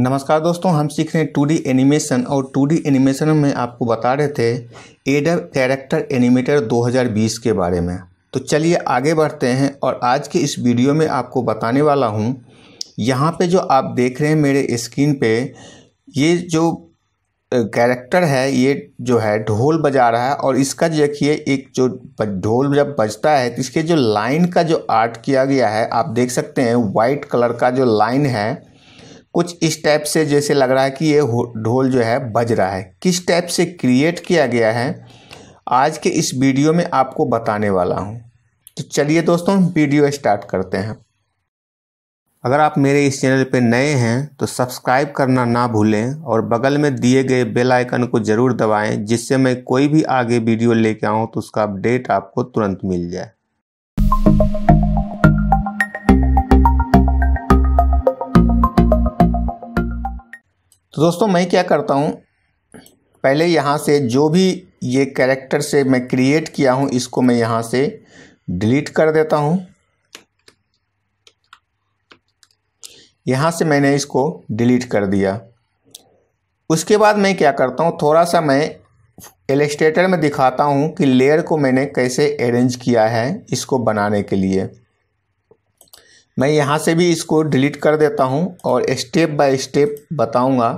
नमस्कार दोस्तों हम सीख रहे हैं टू एनिमेशन और टू एनिमेशन में आपको बता रहे थे एडर कैरेक्टर एनिमेटर 2020 के बारे में तो चलिए आगे बढ़ते हैं और आज के इस वीडियो में आपको बताने वाला हूँ यहाँ पे जो आप देख रहे हैं मेरे स्क्रीन पे ये जो कैरेक्टर है ये जो है ढोल बजा रहा है और इसका जो देखिए एक जो ढोल जब बजता है तो इसके जो लाइन का जो आर्ट किया गया है आप देख सकते हैं वाइट कलर का जो लाइन है कुछ इस टाइप से जैसे लग रहा है कि ये ढोल जो है बज रहा है किस टाइप से क्रिएट किया गया है आज के इस वीडियो में आपको बताने वाला हूँ तो चलिए दोस्तों हम वीडियो स्टार्ट करते हैं अगर आप मेरे इस चैनल पर नए हैं तो सब्सक्राइब करना ना भूलें और बगल में दिए गए बेल आइकन को ज़रूर दबाएं जिससे मैं कोई भी आगे वीडियो लेके आऊँ तो उसका अपडेट आपको तुरंत मिल जाए तो दोस्तों मैं क्या करता हूँ पहले यहाँ से जो भी ये कैरेक्टर से मैं क्रिएट किया हूँ इसको मैं यहाँ से डिलीट कर देता हूँ यहाँ से मैंने इसको डिलीट कर दिया उसके बाद मैं क्या करता हूँ थोड़ा सा मैं एलेस्टेटर में दिखाता हूँ कि लेयर को मैंने कैसे अरेंज किया है इसको बनाने के लिए मैं यहाँ से भी इसको डिलीट कर देता हूँ और स्टेप बाय स्टेप बताऊँगा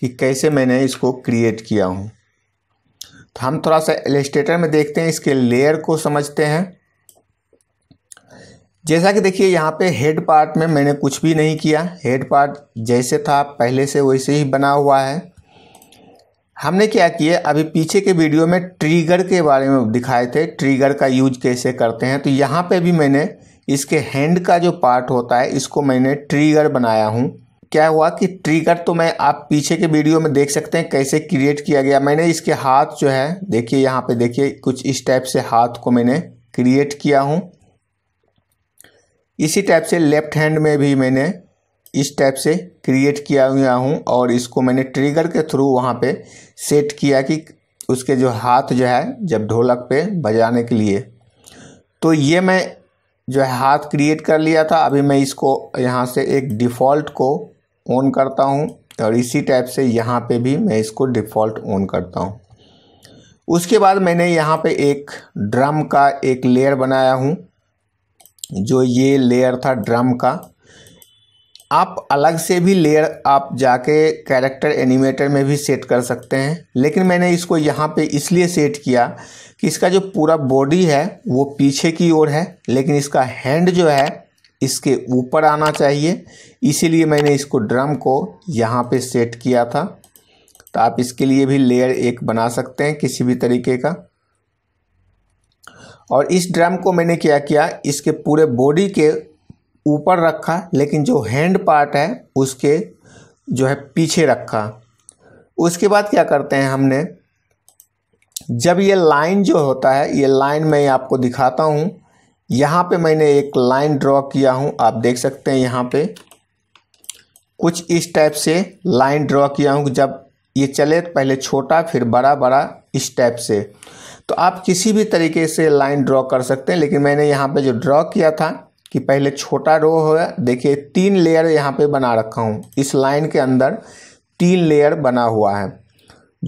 कि कैसे मैंने इसको क्रिएट किया हूँ तो हम थोड़ा सा एलिस्टेटर में देखते हैं इसके लेयर को समझते हैं जैसा कि देखिए यहाँ पे हेड पार्ट में मैंने कुछ भी नहीं किया हेड पार्ट जैसे था पहले से वैसे ही बना हुआ है हमने क्या किया अभी पीछे के वीडियो में ट्रिगर के बारे में दिखाए थे ट्रिगर का यूज कैसे करते हैं तो यहाँ पे भी मैंने इसके हैंड का जो पार्ट होता है इसको मैंने ट्रिगर बनाया हूँ क्या हुआ कि ट्रिगर तो मैं आप पीछे के वीडियो में देख सकते हैं कैसे क्रिएट किया गया मैंने इसके हाथ जो है देखिए यहाँ पे देखिए कुछ इस टाइप से हाथ को मैंने क्रिएट किया हूँ इसी टाइप से लेफ्ट हैंड में भी मैंने इस टाइप से क्रिएट किया हुआ हूँ और इसको मैंने ट्रिगर के थ्रू वहाँ पे सेट किया कि उसके जो हाथ जो है जब ढोलक पे बजाने के लिए तो ये मैं जो है हाथ क्रिएट कर लिया था अभी मैं इसको यहाँ से एक डिफ़ॉल्ट को ऑन करता हूँ और इसी टाइप से यहाँ पे भी मैं इसको डिफ़ॉल्ट ऑन करता हूँ उसके बाद मैंने यहाँ पे एक ड्रम का एक लेयर बनाया हूँ जो ये लेयर था ड्रम का आप अलग से भी लेयर आप जाके कैरेक्टर एनिमेटर में भी सेट कर सकते हैं लेकिन मैंने इसको यहाँ पे इसलिए सेट किया कि इसका जो पूरा बॉडी है वो पीछे की ओर है लेकिन इसका हैंड जो है इसके ऊपर आना चाहिए इसीलिए मैंने इसको ड्रम को यहाँ पे सेट किया था तो आप इसके लिए भी लेयर एक बना सकते हैं किसी भी तरीके का और इस ड्रम को मैंने क्या किया इसके पूरे बॉडी के ऊपर रखा लेकिन जो हैंड पार्ट है उसके जो है पीछे रखा उसके बाद क्या करते हैं हमने जब ये लाइन जो होता है ये लाइन मैं आपको दिखाता हूँ यहाँ पे मैंने एक लाइन ड्रॉ किया हूँ आप देख सकते हैं यहाँ पे कुछ इस टाइप से लाइन ड्रॉ किया हूँ जब ये चले पहले छोटा फिर बड़ा बड़ा इस टाइप से तो आप किसी भी तरीके से लाइन ड्रॉ कर सकते हैं लेकिन मैंने यहाँ पे जो ड्रॉ किया था कि पहले छोटा रो हो देखिए तीन लेयर यहाँ पे बना रखा हूँ इस लाइन के अंदर तीन लेयर बना हुआ है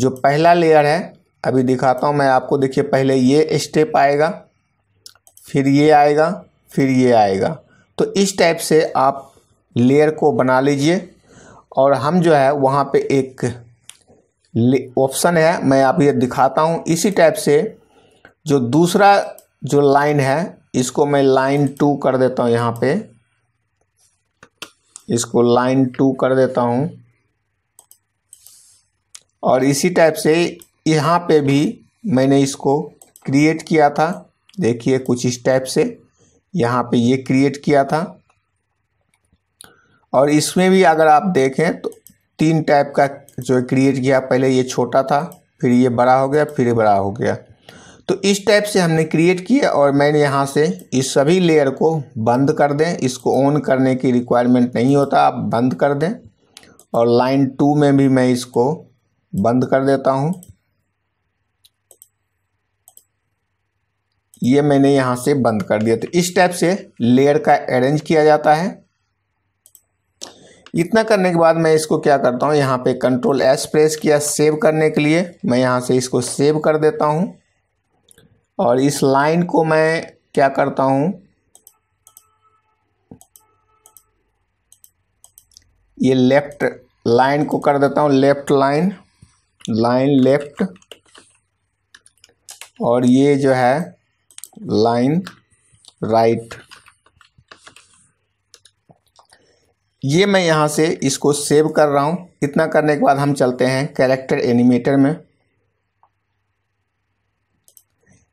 जो पहला लेयर है अभी दिखाता हूँ मैं आपको देखिए पहले ये स्टेप आएगा फिर ये आएगा फिर ये आएगा तो इस टाइप से आप लेयर को बना लीजिए और हम जो है वहाँ पे एक ऑप्शन है मैं आप ये दिखाता हूँ इसी टाइप से जो दूसरा जो लाइन है इसको मैं लाइन टू कर देता हूँ यहाँ पे इसको लाइन टू कर देता हूँ और इसी टाइप से यहाँ पे भी मैंने इसको क्रिएट किया था देखिए कुछ इस टाइप से यहाँ पे ये क्रिएट किया था और इसमें भी अगर आप देखें तो तीन टाइप का जो क्रिएट किया पहले ये छोटा था फिर ये बड़ा हो गया फिर बड़ा हो गया तो इस टाइप से हमने क्रिएट किया और मैंने यहाँ से इस सभी लेयर को बंद कर दें इसको ऑन करने की रिक्वायरमेंट नहीं होता आप बंद कर दें और लाइन टू में भी मैं इसको बंद कर देता हूँ ये मैंने यहाँ से बंद कर दिया तो इस टाइप से लेयर का अरेंज किया जाता है इतना करने के बाद मैं इसको क्या करता हूँ यहाँ पे कंट्रोल एस प्रेस किया सेव करने के लिए मैं यहाँ से इसको सेव कर देता हूँ और इस लाइन को मैं क्या करता हूँ ये लेफ्ट लाइन को कर देता हूँ लेफ्ट लाइन लाइन लेफ्ट और ये जो है लाइन राइट ये मैं यहाँ से इसको सेव कर रहा हूँ इतना करने के बाद हम चलते हैं कैरेक्टर एनिमेटर में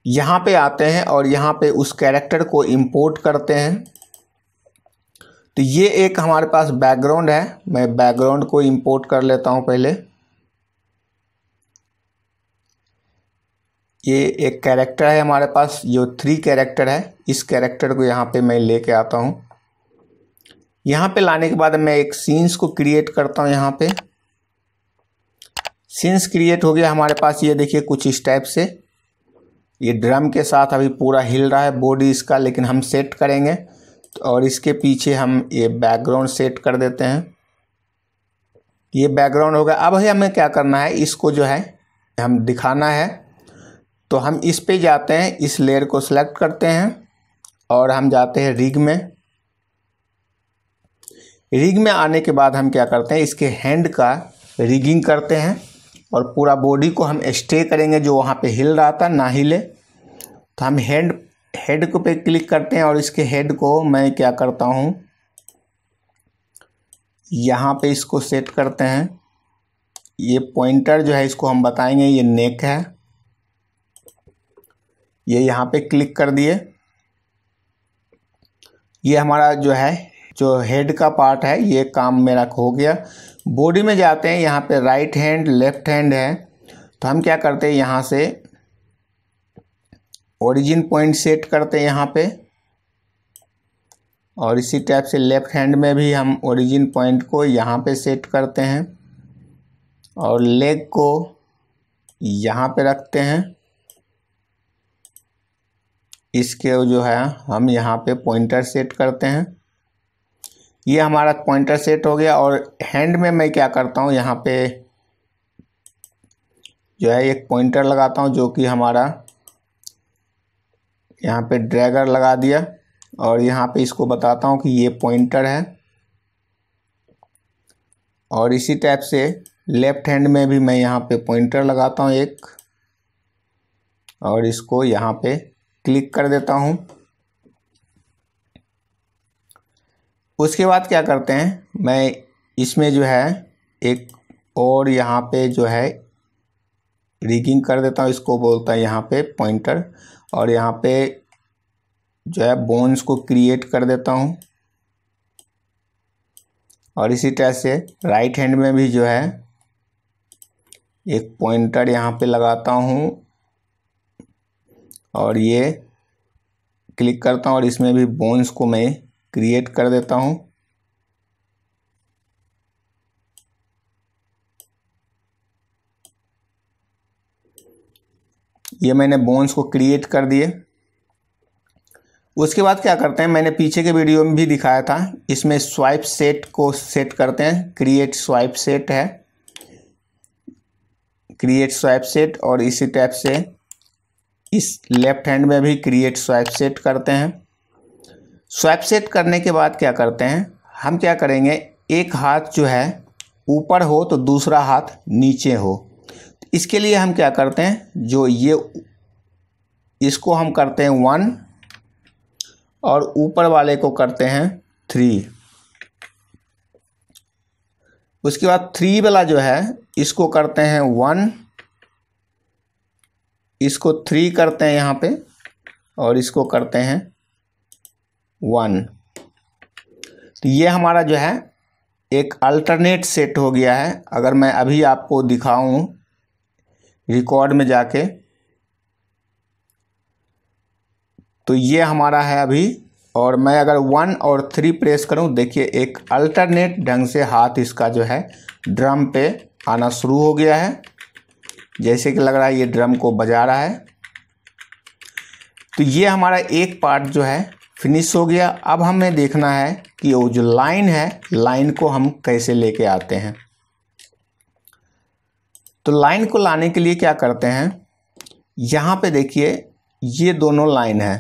यहाँ पे आते हैं और यहाँ पे उस कैरेक्टर को इंपोर्ट करते हैं तो ये एक हमारे पास बैकग्राउंड है मैं बैकग्राउंड को इंपोर्ट कर लेता हूँ पहले ये एक कैरेक्टर है हमारे पास जो थ्री कैरेक्टर है इस कैरेक्टर को यहाँ पे मैं लेके आता हूँ यहाँ पे लाने के बाद मैं एक सीन्स को क्रिएट करता हूँ यहाँ पे सीन्स क्रिएट हो गया हमारे पास ये देखिए कुछ इस टाइप से ये ड्रम के साथ अभी पूरा हिल रहा है बॉडी इसका लेकिन हम सेट करेंगे और इसके पीछे हम ये बैकग्राउंड सेट कर देते हैं ये बैकग्राउंड होगा अब हमें क्या करना है इसको जो है हम दिखाना है तो हम इस पे जाते हैं इस लेयर को सिलेक्ट करते हैं और हम जाते हैं रिग में रिग में आने के बाद हम क्या करते हैं इसके हैंड का रिगिंग करते हैं और पूरा बॉडी को हम स्टे करेंगे जो वहाँ पे हिल रहा था ना हिले तो हम हेड हेड को पे क्लिक करते हैं और इसके हेड को मैं क्या करता हूँ यहाँ पे इसको सेट करते हैं ये पॉइंटर जो है इसको हम बताएंगे ये नेक है ये यहाँ पे क्लिक कर दिए ये हमारा जो है जो हेड का पार्ट है ये काम मेरा हो गया बॉडी में जाते हैं यहाँ पे राइट हैंड लेफ्ट हैंड है तो हम क्या करते हैं यहाँ से ओरिजिन पॉइंट सेट करते हैं यहाँ पे और इसी टाइप से लेफ़्ट हैंड में भी हम ओरिजिन पॉइंट को यहाँ पे सेट करते हैं और लेग को यहाँ पे रखते हैं इसके जो है हम यहाँ पे पॉइंटर सेट करते हैं ये हमारा पॉइंटर सेट हो गया और हैंड में मैं क्या करता हूँ यहाँ पे जो है एक पॉइंटर लगाता हूँ जो कि हमारा यहाँ पे ड्रैगर लगा दिया और यहाँ पे इसको बताता हूँ कि ये पॉइंटर है और इसी टाइप से लेफ्ट हैंड में भी मैं यहाँ पे पॉइंटर लगाता हूँ एक और इसको यहाँ पे क्लिक कर देता हूँ उसके बाद क्या करते हैं मैं इसमें जो है एक और यहाँ पे जो है रिगिंग कर देता हूँ इसको बोलता है यहाँ पे पॉइंटर और यहाँ पे जो है बोन्स को क्रिएट कर देता हूँ और इसी तरह से राइट हैंड में भी जो है एक पॉइंटर यहाँ पे लगाता हूँ और ये क्लिक करता हूँ और इसमें भी बोन्स को मैं क्रिएट कर देता हूँ ये मैंने बोन्स को क्रिएट कर दिए उसके बाद क्या करते हैं मैंने पीछे के वीडियो में भी दिखाया था इसमें स्वाइप सेट को सेट करते हैं क्रिएट स्वाइप सेट है क्रिएट स्वाइप सेट और इसी टाइप से इस लेफ्ट हैंड में भी क्रिएट स्वाइप सेट करते हैं स्वाइप सेट करने के बाद क्या करते हैं हम क्या करेंगे एक हाथ जो है ऊपर हो तो दूसरा हाथ नीचे हो इसके लिए हम क्या करते हैं जो ये इसको हम करते हैं वन और ऊपर वाले को करते हैं थ्री उसके बाद थ्री वाला जो है इसको करते हैं वन इसको थ्री करते हैं यहाँ पे और इसको करते हैं वन तो ये हमारा जो है एक अल्टरनेट सेट हो गया है अगर मैं अभी आपको दिखाऊं रिकॉर्ड में जाके तो ये हमारा है अभी और मैं अगर वन और थ्री प्रेस करूं देखिए एक अल्टरनेट ढंग से हाथ इसका जो है ड्रम पे आना शुरू हो गया है जैसे कि लग रहा है ये ड्रम को बजा रहा है तो ये हमारा एक पार्ट जो है फिनिश हो गया अब हमें देखना है कि वो जो लाइन है लाइन को हम कैसे लेके आते हैं तो लाइन को लाने के लिए क्या करते हैं यहाँ पे देखिए ये दोनों लाइन है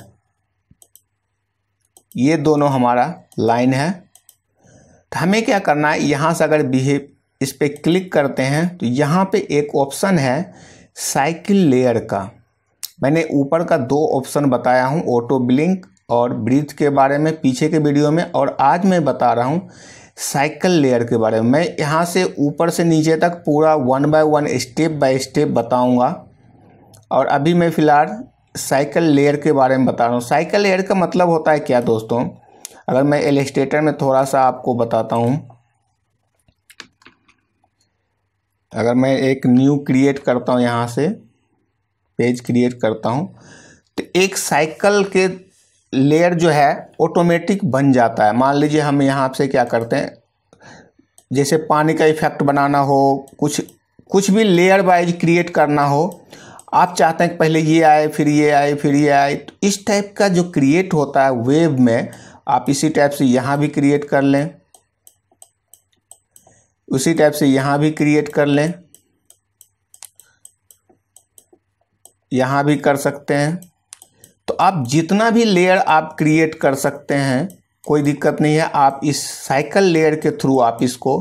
ये दोनों हमारा लाइन है तो हमें क्या करना है यहाँ से अगर बिहेव इस पर क्लिक करते हैं तो यहाँ पे एक ऑप्शन है साइकिल लेयर का मैंने ऊपर का दो ऑप्शन बताया हूँ ऑटो ब्लिंक और ब्रिज के बारे में पीछे के वीडियो में और आज मैं बता रहा हूँ साइकिल लेयर के बारे में मैं यहाँ से ऊपर से नीचे तक पूरा one by one step by step बताऊँगा और अभी मैं फ़िलहाल साइकिल लेयर के बारे में बता रहा हूँ साइकिल लेयर का मतलब होता है क्या दोस्तों अगर मैं एलिस्टेटर में थोड़ा सा आपको बताता हूँ अगर मैं एक न्यू क्रिएट करता हूँ यहाँ से पेज क्रिएट करता हूँ तो एक साइकिल के लेयर जो है ऑटोमेटिक बन जाता है मान लीजिए हम यहाँ से क्या करते हैं जैसे पानी का इफेक्ट बनाना हो कुछ कुछ भी लेयर वाइज क्रिएट करना हो आप चाहते हैं कि पहले ये आए फिर ये आए फिर ये आए तो इस टाइप का जो क्रिएट होता है वेव में आप इसी टाइप से यहाँ भी क्रिएट कर लें उसी टाइप से यहाँ भी क्रिएट कर लें यहाँ भी कर सकते हैं तो आप जितना भी लेयर आप क्रिएट कर सकते हैं कोई दिक्कत नहीं है आप इस साइकिल लेयर के थ्रू आप इसको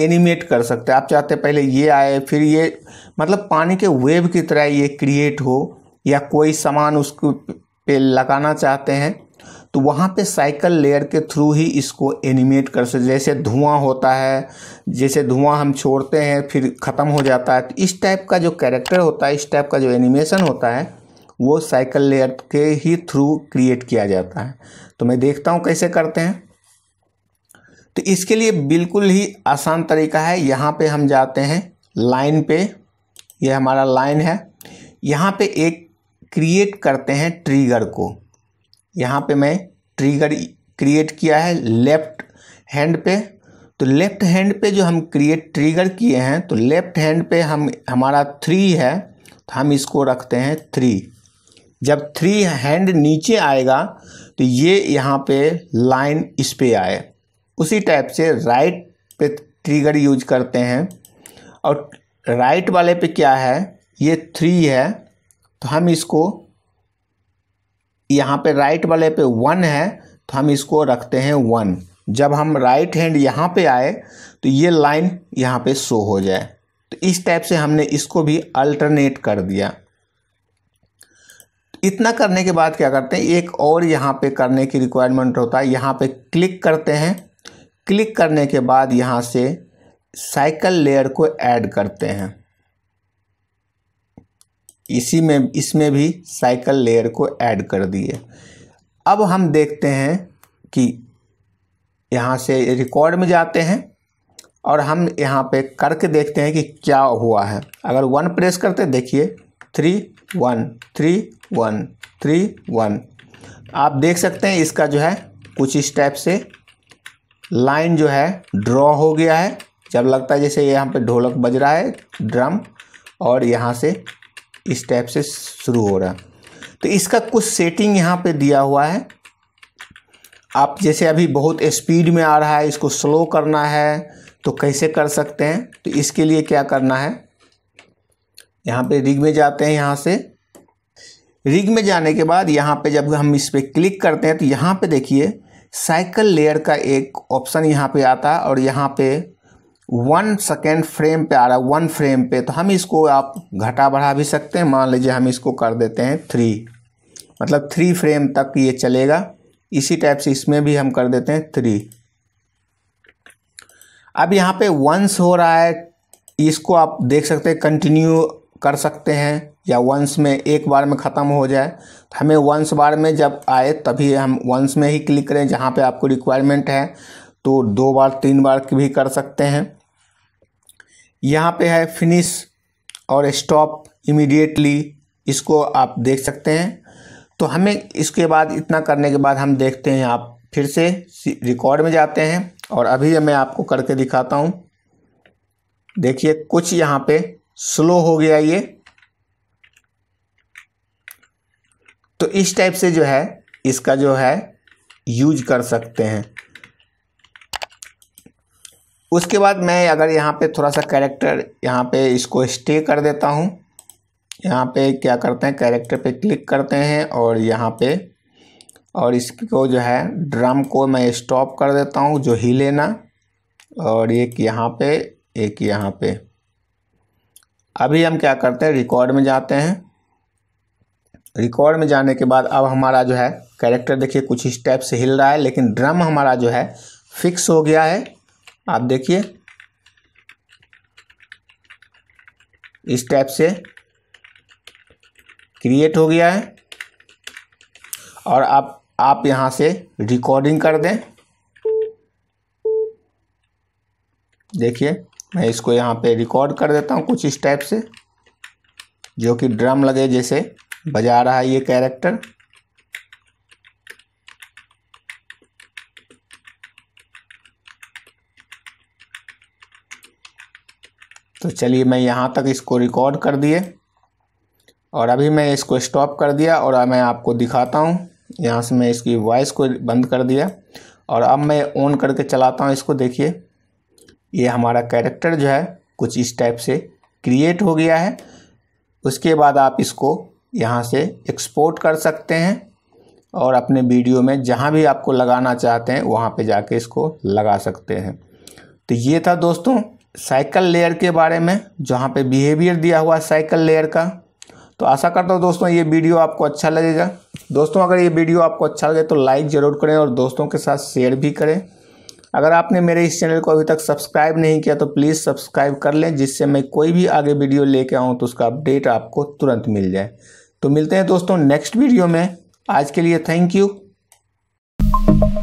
एनिमेट कर सकते हैं आप चाहते पहले ये आए फिर ये मतलब पानी के वेव की तरह ये क्रिएट हो या कोई सामान उसको पे लगाना चाहते हैं तो वहाँ पे साइकिल लेयर के थ्रू ही इसको एनिमेट कर सकते जैसे धुआं होता है जैसे धुआं हम छोड़ते हैं फिर ख़त्म हो जाता है तो इस टाइप का जो कैरेक्टर होता है इस टाइप का जो एनिमेशन होता है वो साइकिल लेयर के ही थ्रू क्रिएट किया जाता है तो मैं देखता हूँ कैसे करते हैं तो इसके लिए बिल्कुल ही आसान तरीका है यहाँ पे हम जाते हैं लाइन पे ये हमारा लाइन है यहाँ पे एक क्रिएट करते हैं ट्रिगर को यहाँ पे मैं ट्रिगर क्रिएट किया है लेफ्ट हैंड पे तो लेफ्ट हैंड पे जो हम क्रिएट ट्रिगर किए हैं तो लेफ्ट हैंड पे हम हमारा थ्री है तो हम इसको रखते हैं थ्री जब थ्री हैंड नीचे आएगा तो ये यहाँ पे लाइन इस पे आए उसी टाइप से राइट पे ट्रिगर यूज करते हैं और राइट वाले पे क्या है ये थ्री है तो हम इसको यहाँ पे राइट वाले पे वन है तो हम इसको रखते हैं वन जब हम राइट हैंड यहाँ पे आए तो ये लाइन यहाँ पे शो हो जाए तो इस टाइप से हमने इसको भी अल्टरनेट कर दिया इतना करने के बाद क्या करते हैं एक और यहाँ पे करने की रिक्वायरमेंट होता है यहाँ पे क्लिक करते हैं क्लिक करने के बाद यहाँ से साइकिल लेयर को ऐड करते हैं इसी में इसमें भी साइकिल लेयर को ऐड कर दिए अब हम देखते हैं कि यहाँ से रिकॉर्ड में जाते हैं और हम यहाँ पे करके देखते हैं कि क्या हुआ है अगर वन प्रेस करते देखिए three one three one three one आप देख सकते हैं इसका जो है कुछ इस टाइप से लाइन जो है ड्रॉ हो गया है जब लगता है जैसे यहाँ पे ढोलक बज रहा है ड्रम और यहाँ से इस टाइप से शुरू हो रहा है तो इसका कुछ सेटिंग यहाँ पे दिया हुआ है आप जैसे अभी बहुत स्पीड में आ रहा है इसको स्लो करना है तो कैसे कर सकते हैं तो इसके लिए क्या करना है यहाँ पे रिग में जाते हैं यहाँ से रिग में जाने के बाद यहाँ पे जब हम इस पर क्लिक करते हैं तो यहाँ पे देखिए साइकिल लेयर का एक ऑप्शन यहाँ पे आता है और यहाँ पे वन सेकेंड फ्रेम पे आ रहा है वन फ्रेम पे तो हम इसको आप घटा बढ़ा भी सकते हैं मान लीजिए हम इसको कर देते हैं थ्री मतलब थ्री फ्रेम तक ये चलेगा इसी टाइप से इसमें भी हम कर देते हैं थ्री अब यहाँ पे वंस हो रहा है इसको आप देख सकते हैं कंटिन्यू कर सकते हैं या वंस में एक बार में ख़त्म हो जाए तो हमें वंस बार में जब आए तभी हम वंस में ही क्लिक करें जहाँ पे आपको रिक्वायरमेंट है तो दो बार तीन बार भी कर सकते हैं यहाँ पे है फिनिश और स्टॉप इमीडिएटली इसको आप देख सकते हैं तो हमें इसके बाद इतना करने के बाद हम देखते हैं आप फिर से रिकॉर्ड में जाते हैं और अभी मैं आपको करके दिखाता हूँ देखिए कुछ यहाँ पे स्लो हो गया ये तो इस टाइप से जो है इसका जो है यूज कर सकते हैं उसके बाद मैं अगर यहाँ पे थोड़ा सा कैरेक्टर यहाँ पे इसको स्टे कर देता हूँ यहाँ पे क्या करते हैं कैरेक्टर पे क्लिक करते हैं और यहाँ पे और इसको जो है ड्रम को मैं स्टॉप कर देता हूँ जो हिले ना और एक यहाँ पे एक यहाँ पे अभी हम क्या करते हैं रिकॉर्ड में जाते हैं रिकॉर्ड में जाने के बाद अब हमारा जो है कैरेक्टर देखिए कुछ स्टेप से हिल रहा है लेकिन ड्रम हमारा जो है फिक्स हो गया है आप देखिए इस टाइप से क्रिएट हो गया है और आप आप यहां से रिकॉर्डिंग कर दें देखिए मैं इसको यहाँ पे रिकॉर्ड कर देता हूँ कुछ इस टाइप से जो कि ड्रम लगे जैसे बजा रहा है ये कैरेक्टर तो चलिए मैं यहाँ तक इसको रिकॉर्ड कर दिए और अभी मैं इसको स्टॉप कर दिया और मैं आपको दिखाता हूँ यहाँ से मैं इसकी वॉइस को बंद कर दिया और अब मैं ऑन करके चलाता हूँ इसको देखिए ये हमारा कैरेक्टर जो है कुछ इस टाइप से क्रिएट हो गया है उसके बाद आप इसको यहाँ से एक्सपोर्ट कर सकते हैं और अपने वीडियो में जहाँ भी आपको लगाना चाहते हैं वहाँ पे जाके इसको लगा सकते हैं तो ये था दोस्तों साइकिल लेयर के बारे में जहाँ पे बिहेवियर दिया हुआ है साइकिल लेयर का तो आशा करता हूँ दोस्तों ये वीडियो आपको अच्छा लगेगा दोस्तों अगर ये वीडियो आपको अच्छा लगे तो लाइक ज़रूर करें और दोस्तों के साथ शेयर भी करें अगर आपने मेरे इस चैनल को अभी तक सब्सक्राइब नहीं किया तो प्लीज़ सब्सक्राइब कर लें जिससे मैं कोई भी आगे वीडियो लेके आऊँ तो उसका अपडेट आपको तुरंत मिल जाए तो मिलते हैं दोस्तों नेक्स्ट वीडियो में आज के लिए थैंक यू